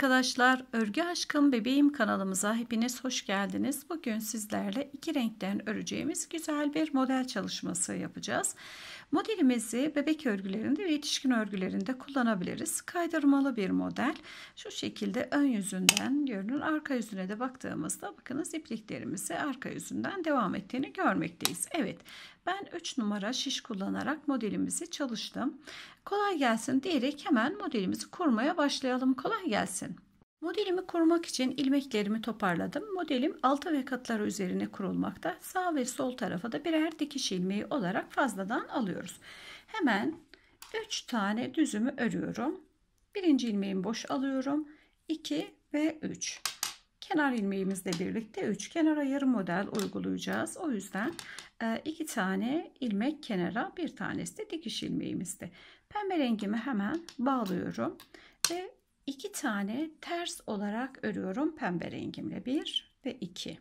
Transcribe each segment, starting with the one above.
arkadaşlar, Örgü Aşkım Bebeğim kanalımıza hepiniz hoş geldiniz. Bugün sizlerle iki renkten öreceğimiz güzel bir model çalışması yapacağız. Modelimizi bebek örgülerinde ve yetişkin örgülerinde kullanabiliriz. Kaydırmalı bir model. Şu şekilde ön yüzünden görünür. Arka yüzüne de baktığımızda bakınız ipliklerimizi arka yüzünden devam ettiğini görmekteyiz. Evet ben 3 numara şiş kullanarak modelimizi çalıştım. Kolay gelsin diyerek hemen modelimizi kurmaya başlayalım. Kolay gelsin. Modelimi kurmak için ilmeklerimi toparladım. Modelim altı ve katları üzerine kurulmakta. Sağ ve sol tarafa da birer dikiş ilmeği olarak fazladan alıyoruz. Hemen 3 tane düzümü örüyorum. Birinci ilmeğimi boş alıyorum. 2 ve 3. Kenar ilmeğimizle birlikte 3 kenara yarım model uygulayacağız. O yüzden 2 e, tane ilmek kenara, bir tanesi de dikiş ilmeğimizde. Pembe rengimi hemen bağlıyorum ve iki tane ters olarak örüyorum pembe rengimle. bir ve iki.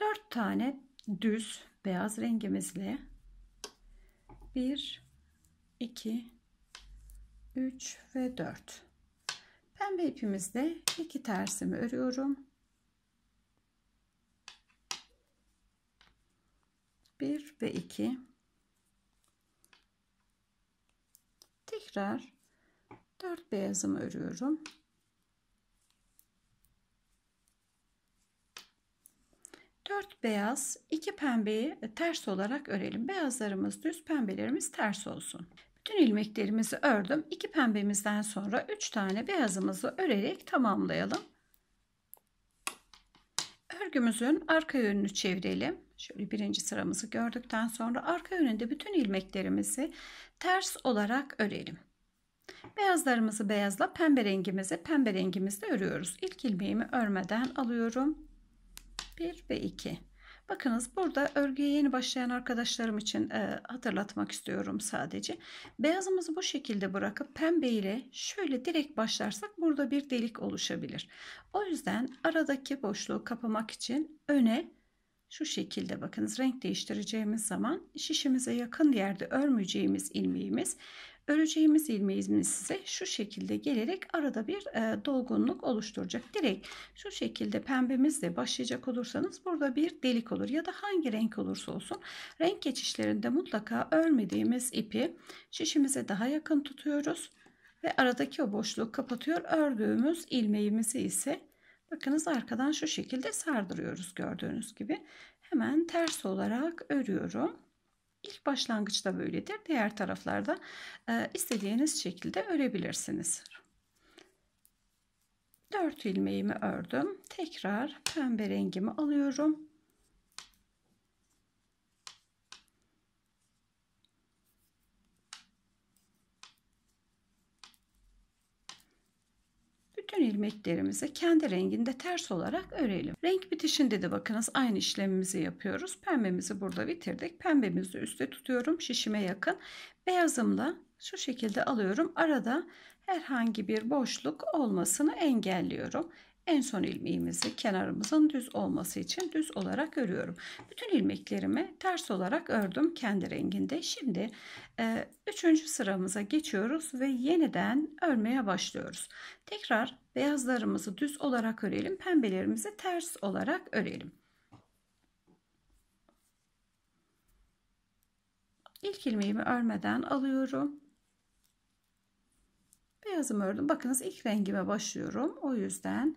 Dört tane düz beyaz rengimizle bir, iki, üç ve dört. Pembe ipimizde iki tersimi örüyorum. Bir ve iki. Tekrar 4 beyazımı örüyorum. Dört beyaz, iki pembeyi ters olarak örelim. Beyazlarımız düz, pembelerimiz ters olsun. Bütün ilmeklerimizi ördüm. İki pembemizden sonra üç tane beyazımızı örerek tamamlayalım. Örgümüzün arka yönünü çevirelim. Şöyle birinci sıramızı gördükten sonra arka yönünde bütün ilmeklerimizi ters olarak örelim. Beyazlarımızı beyazla pembe rengimizi pembe rengimizle örüyoruz. İlk ilmeğimi örmeden alıyorum. 1 ve 2. Bakınız burada örgüye yeni başlayan arkadaşlarım için e, hatırlatmak istiyorum sadece. Beyazımızı bu şekilde bırakıp pembe ile şöyle direkt başlarsak burada bir delik oluşabilir. O yüzden aradaki boşluğu kapamak için öne şu şekilde bakınız renk değiştireceğimiz zaman şişimize yakın yerde örmeyeceğimiz ilmeğimiz Öreceğimiz ilmeğimiz size şu şekilde gelerek arada bir e, dolgunluk oluşturacak. Direkt şu şekilde pembemizle başlayacak olursanız burada bir delik olur ya da hangi renk olursa olsun. Renk geçişlerinde mutlaka örmediğimiz ipi şişimize daha yakın tutuyoruz ve aradaki o boşluğu kapatıyor. Ördüğümüz ilmeğimizi ise bakınız arkadan şu şekilde sardırıyoruz gördüğünüz gibi. Hemen ters olarak örüyorum. İlk başlangıçta böyledir. Diğer taraflarda e, istediğiniz şekilde örebilirsiniz. 4 ilmeğimi ördüm. Tekrar pembe rengimi alıyorum. bütün ilmeklerimizi kendi renginde ters olarak örelim. Renk bitişinde de bakınız aynı işlemimizi yapıyoruz. Pembemizi burada bitirdik. Pembemizi üstte tutuyorum şişime yakın. Beyazımla şu şekilde alıyorum. Arada herhangi bir boşluk olmasını engelliyorum. En son ilmeğimizi kenarımızın düz olması için düz olarak örüyorum. Bütün ilmeklerimi ters olarak ördüm kendi renginde. Şimdi e, üçüncü sıramıza geçiyoruz ve yeniden örmeye başlıyoruz. Tekrar beyazlarımızı düz olarak örelim. Pembelerimizi ters olarak örelim. İlk ilmeğimi örmeden alıyorum. Beyazımı ördüm. Bakınız ilk rengime başlıyorum. O yüzden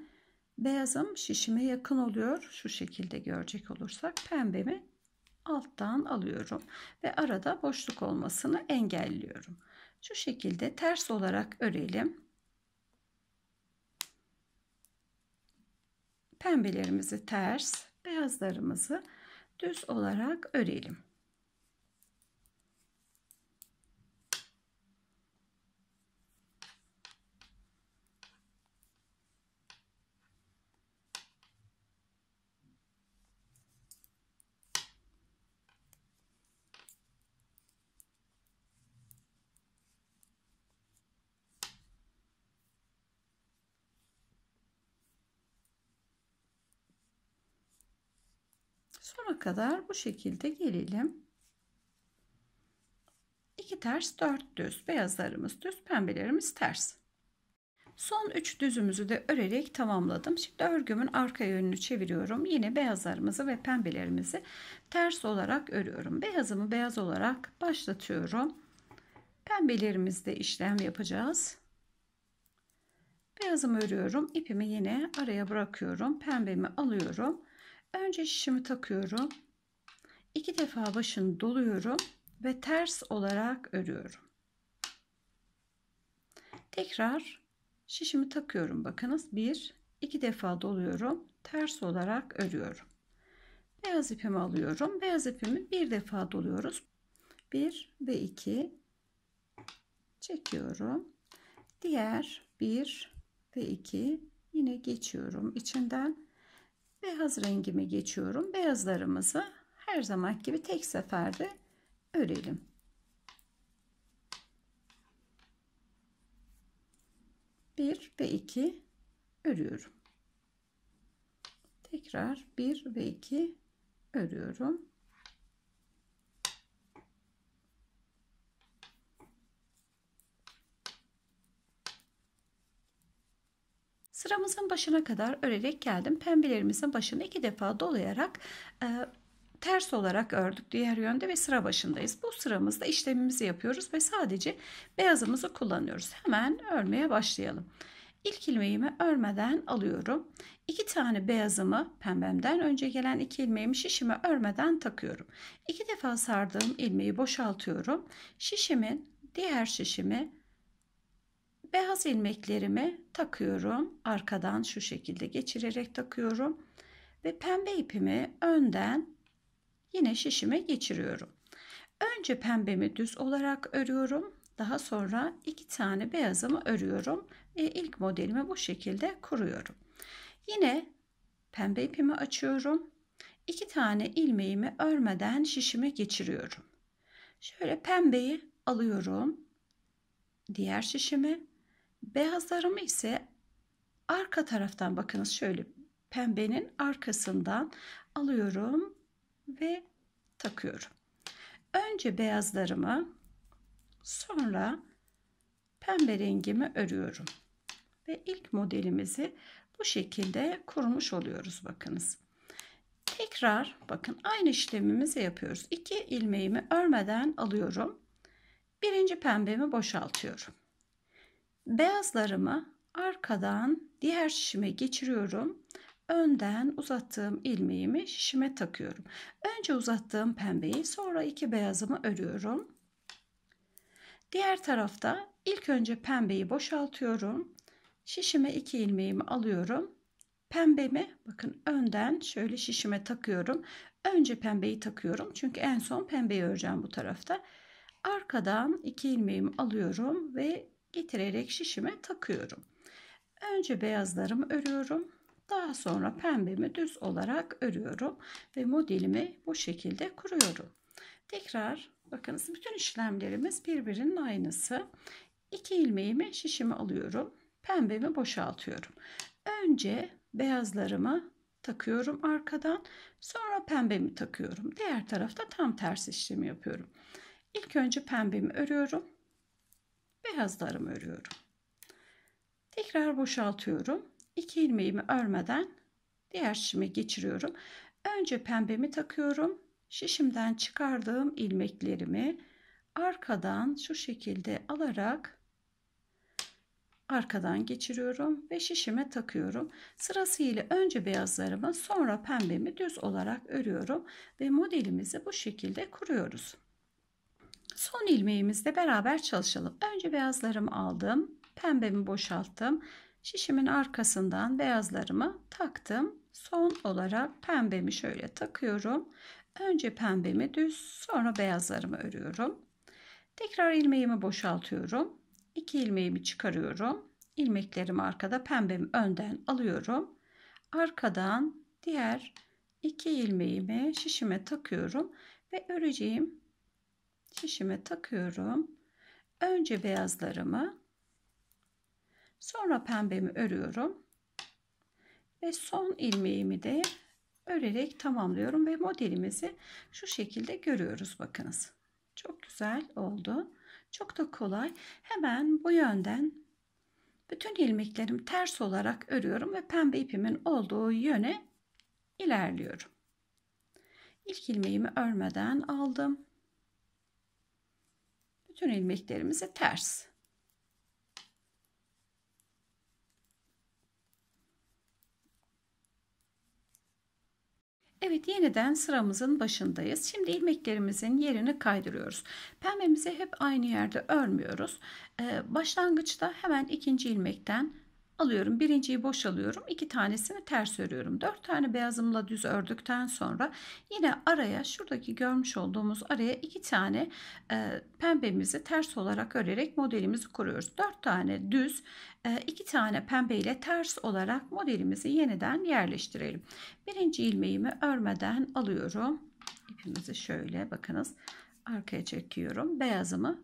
Beyazım şişime yakın oluyor. Şu şekilde görecek olursak pembemi alttan alıyorum ve arada boşluk olmasını engelliyorum. Şu şekilde ters olarak örelim. Pembelerimizi ters, beyazlarımızı düz olarak örelim. sona kadar bu şekilde gelelim. 2 ters 4 düz. Beyazlarımız düz, pembelerimiz ters. Son 3 düzümüzü de örerek tamamladım. Şimdi örgümün arka yönünü çeviriyorum. Yine beyazlarımızı ve pembelerimizi ters olarak örüyorum. Beyazımı beyaz olarak başlatıyorum. Pembelerimizde işlem yapacağız. Beyazımı örüyorum. ipimi yine araya bırakıyorum. Pembemi alıyorum. Önce şişimi takıyorum. İki defa başını doluyorum ve ters olarak örüyorum. Tekrar şişimi takıyorum. Bakınız bir, iki defa doluyorum. Ters olarak örüyorum. Beyaz ipimi alıyorum. Beyaz ipimi bir defa doluyoruz. bir ve iki çekiyorum. Diğer bir ve iki yine geçiyorum içinden Beyaz rengimi geçiyorum. Beyazlarımızı her zaman gibi tek seferde örelim. Bir ve iki örüyorum. Tekrar bir ve iki örüyorum. Sıramızın başına kadar örerek geldim. Pembelerimizin başını iki defa dolayarak e, ters olarak ördük diğer yönde ve sıra başındayız. Bu sıramızda işlemimizi yapıyoruz ve sadece beyazımızı kullanıyoruz. Hemen örmeye başlayalım. İlk ilmeğimi örmeden alıyorum. İki tane beyazımı pembemden önce gelen iki ilmeğimi şişime örmeden takıyorum. İki defa sardığım ilmeği boşaltıyorum. Şişimin diğer şişimi Beyaz ilmeklerimi takıyorum. Arkadan şu şekilde geçirerek takıyorum. Ve pembe ipimi önden yine şişime geçiriyorum. Önce pembemi düz olarak örüyorum. Daha sonra iki tane beyazımı örüyorum. E, ilk modelimi bu şekilde kuruyorum. Yine pembe ipimi açıyorum. iki tane ilmeğimi örmeden şişime geçiriyorum. Şöyle pembeyi alıyorum. Diğer şişimi Beyazlarımı ise arka taraftan bakınız şöyle pembenin arkasından alıyorum ve takıyorum. Önce beyazlarımı sonra pembe rengimi örüyorum. Ve ilk modelimizi bu şekilde kurmuş oluyoruz bakınız. Tekrar bakın aynı işlemimizi yapıyoruz. İki ilmeğimi örmeden alıyorum. Birinci pembemi boşaltıyorum. Beyazlarımı arkadan diğer şişime geçiriyorum. Önden uzattığım ilmeğimi şişime takıyorum. Önce uzattığım pembeyi sonra iki beyazımı örüyorum. Diğer tarafta ilk önce pembeyi boşaltıyorum. Şişime iki ilmeğimi alıyorum. Pembemi bakın önden şöyle şişime takıyorum. Önce pembeyi takıyorum çünkü en son pembeyi öreceğim bu tarafta. Arkadan iki ilmeğimi alıyorum ve getirerek şişime takıyorum. Önce beyazlarımı örüyorum. Daha sonra pembemi düz olarak örüyorum ve modelimi bu şekilde kuruyorum. Tekrar bakınız bütün işlemlerimiz birbirinin aynısı. 2 ilmeğimi şişime alıyorum. Pembemi boşaltıyorum. Önce beyazlarımı takıyorum arkadan. Sonra pembemi takıyorum. Diğer tarafta tam tersi işlemi yapıyorum. İlk önce pembemi örüyorum beyazlarımı örüyorum. Tekrar boşaltıyorum. 2 ilmeğimi örmeden diğer şişime geçiriyorum. Önce pembemi takıyorum. Şişimden çıkardığım ilmeklerimi arkadan şu şekilde alarak arkadan geçiriyorum ve şişime takıyorum. Sırasıyla önce beyazlarımı sonra pembemi düz olarak örüyorum ve modelimizi bu şekilde kuruyoruz. Son ilmeğimizde beraber çalışalım. Önce beyazlarımı aldım. Pembemi boşalttım. Şişimin arkasından beyazlarımı taktım. Son olarak pembemi şöyle takıyorum. Önce pembemi düz sonra beyazlarımı örüyorum. Tekrar ilmeğimi boşaltıyorum. İki ilmeğimi çıkarıyorum. İlmeklerimi arkada pembemi önden alıyorum. Arkadan diğer iki ilmeğimi şişime takıyorum ve öreceğim şişime takıyorum. Önce beyazlarımı sonra pembemi örüyorum. Ve son ilmeğimi de örerek tamamlıyorum ve modelimizi şu şekilde görüyoruz bakınız. Çok güzel oldu. Çok da kolay. Hemen bu yönden bütün ilmeklerim ters olarak örüyorum ve pembe ipimin olduğu yöne ilerliyorum. İlk ilmeğimi örmeden aldım bütün ilmeklerimizi ters. Evet yeniden sıramızın başındayız. Şimdi ilmeklerimizin yerini kaydırıyoruz. Pembemizi hep aynı yerde örmüyoruz. Ee, başlangıçta hemen ikinci ilmekten alıyorum birinciyi boş alıyorum iki tanesini ters örüyorum dört tane beyazımla düz ördükten sonra yine araya şuradaki görmüş olduğumuz araya iki tane e, pembemizi ters olarak örerek modelimizi kuruyoruz dört tane düz e, iki tane pembe ile ters olarak modelimizi yeniden yerleştirelim birinci ilmeğimi örmeden alıyorum ipimizi şöyle bakınız arkaya çekiyorum beyazımı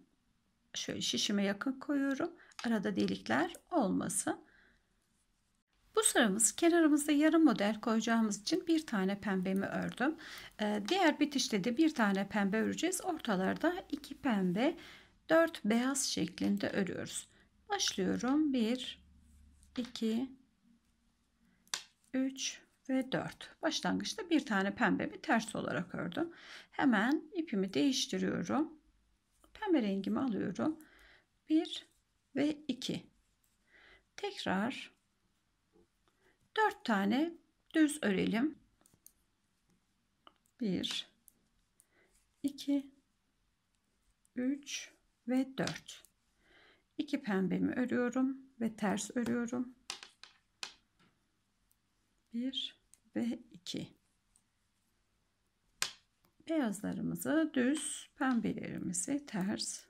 şöyle şişime yakın koyuyorum arada delikler olmasın bu sıramız kenarımızda yarım model koyacağımız için bir tane pembemi ördüm. Ee, diğer bitişte de bir tane pembe öreceğiz. Ortalarda iki pembe, dört beyaz şeklinde örüyoruz. Başlıyorum. Bir, iki, üç ve dört. Başlangıçta bir tane pembemi ters olarak ördüm. Hemen ipimi değiştiriyorum. Pembe rengimi alıyorum. Bir ve iki. Tekrar 4 tane düz örelim. 1 2 3 ve 4. 2 pembemi örüyorum ve ters örüyorum. 1 ve 2. Beyazlarımızı düz, pembelerimizi ters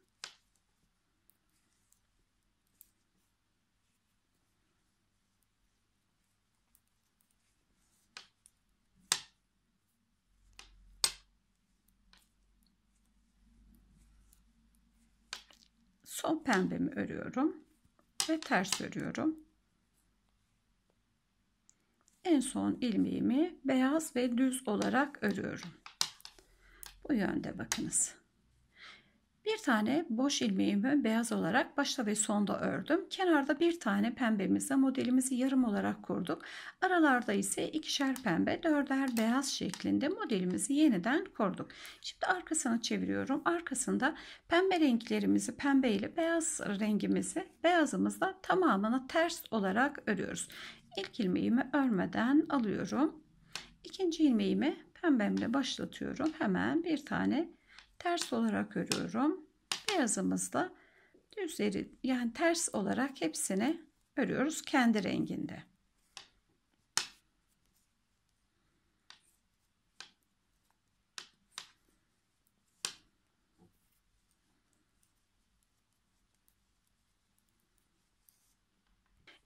Son pembemi örüyorum ve ters örüyorum. En son ilmeğimi beyaz ve düz olarak örüyorum. Bu yönde bakınız. Bir tane boş ilmeğimi beyaz olarak başta ve sonda ördüm. Kenarda bir tane pembemizle modelimizi yarım olarak kurduk. Aralarda ise ikişer pembe, dörder beyaz şeklinde modelimizi yeniden kurduk. Şimdi arkasını çeviriyorum. Arkasında pembe renklerimizi pembe ile beyaz rengimizi beyazımızla tamamını ters olarak örüyoruz. İlk ilmeğimi örmeden alıyorum. İkinci ilmeğimi pembemle başlatıyorum. Hemen bir tane ters olarak örüyorum. Beyazımızda düzleri yani ters olarak hepsini örüyoruz kendi renginde.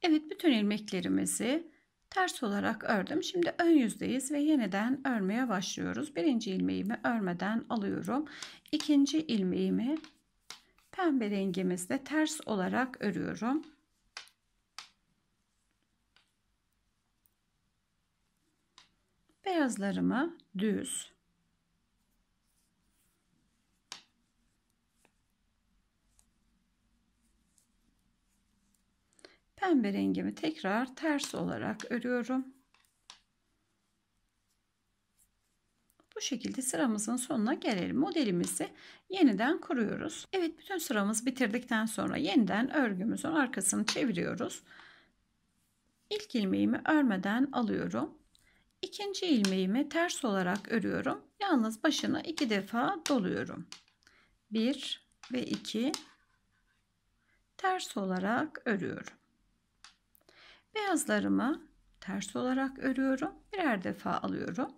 Evet bütün ilmeklerimizi ters olarak ördüm. Şimdi ön yüzdeyiz ve yeniden örmeye başlıyoruz. Birinci ilmeğimi örmeden alıyorum. İkinci ilmeğimi pembe rengimizde ters olarak örüyorum. Beyazlarımı düz pembe rengimi tekrar ters olarak örüyorum. Bu şekilde sıramızın sonuna gelelim. Modelimizi yeniden kuruyoruz. Evet bütün sıramızı bitirdikten sonra yeniden örgümüzün arkasını çeviriyoruz. İlk ilmeğimi örmeden alıyorum. İkinci ilmeğimi ters olarak örüyorum. Yalnız başına iki defa doluyorum. 1 ve 2 ters olarak örüyorum. Beyazlarımı ters olarak örüyorum. Birer defa alıyorum.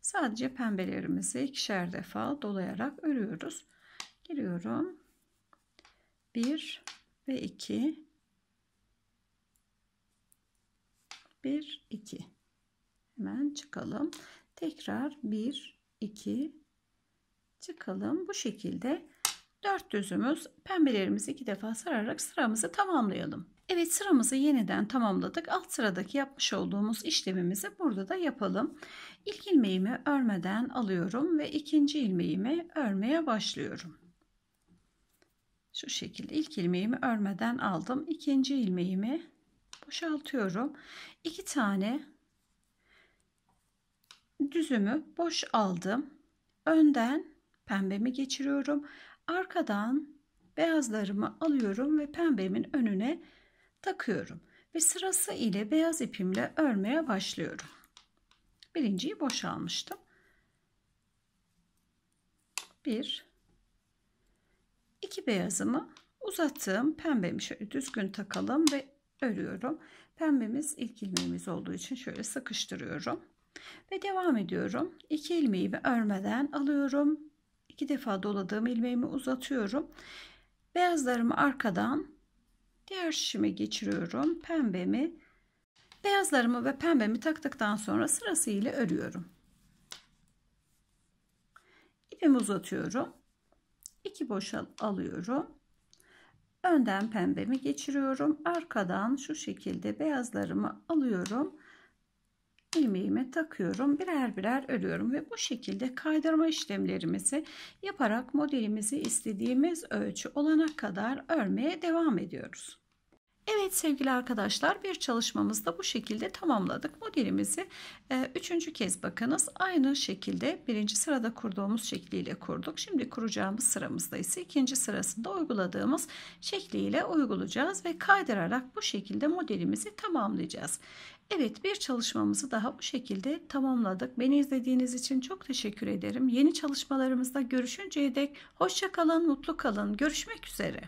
Sadece pembelerimizi ikişer defa dolayarak örüyoruz. Giriyorum. 1 ve 2 1 2 hemen çıkalım. Tekrar 1 2 çıkalım. Bu şekilde dört düzümüz pembelerimizi iki defa sararak sıramızı tamamlayalım. Evet sıramızı yeniden tamamladık. Alt sıradaki yapmış olduğumuz işlemimizi burada da yapalım. İlk ilmeğimi örmeden alıyorum ve ikinci ilmeğimi örmeye başlıyorum. Şu şekilde ilk ilmeğimi örmeden aldım. İkinci ilmeğimi boşaltıyorum. İki tane düzümü boş aldım. Önden pembemi geçiriyorum. Arkadan beyazlarımı alıyorum ve pembemin önüne takıyorum ve sırası ile beyaz ipimle örmeye başlıyorum. Birinciyi boşalmıştım. 1 2 beyazımı uzattım. pembemi şöyle düzgün takalım ve örüyorum. Pembemiz ilk ilmeğimiz olduğu için şöyle sıkıştırıyorum. Ve devam ediyorum. 2 ilmeğimi örmeden alıyorum. 2 defa doladığım ilmeğimi uzatıyorum. Beyazlarımı arkadan Diğer şişime geçiriyorum. Pembemi, beyazlarımı ve pembemi taktıktan sonra sırasıyla örüyorum. İpimi uzatıyorum. 2 boşal alıyorum. Önden pembemi geçiriyorum. Arkadan şu şekilde beyazlarımı alıyorum ilmeğime takıyorum birer birer örüyorum ve bu şekilde kaydırma işlemlerimizi yaparak modelimizi istediğimiz ölçü olana kadar örmeye devam ediyoruz. Evet sevgili arkadaşlar bir çalışmamızda bu şekilde tamamladık. Modelimizi e, üçüncü kez bakınız aynı şekilde birinci sırada kurduğumuz şekliyle kurduk. Şimdi kuracağımız sıramızda ise ikinci sırasında uyguladığımız şekliyle uygulayacağız ve kaydırarak bu şekilde modelimizi tamamlayacağız. Evet bir çalışmamızı daha bu şekilde tamamladık. Beni izlediğiniz için çok teşekkür ederim. Yeni çalışmalarımızda görüşünceye dek hoşça kalın, mutlu kalın. Görüşmek üzere.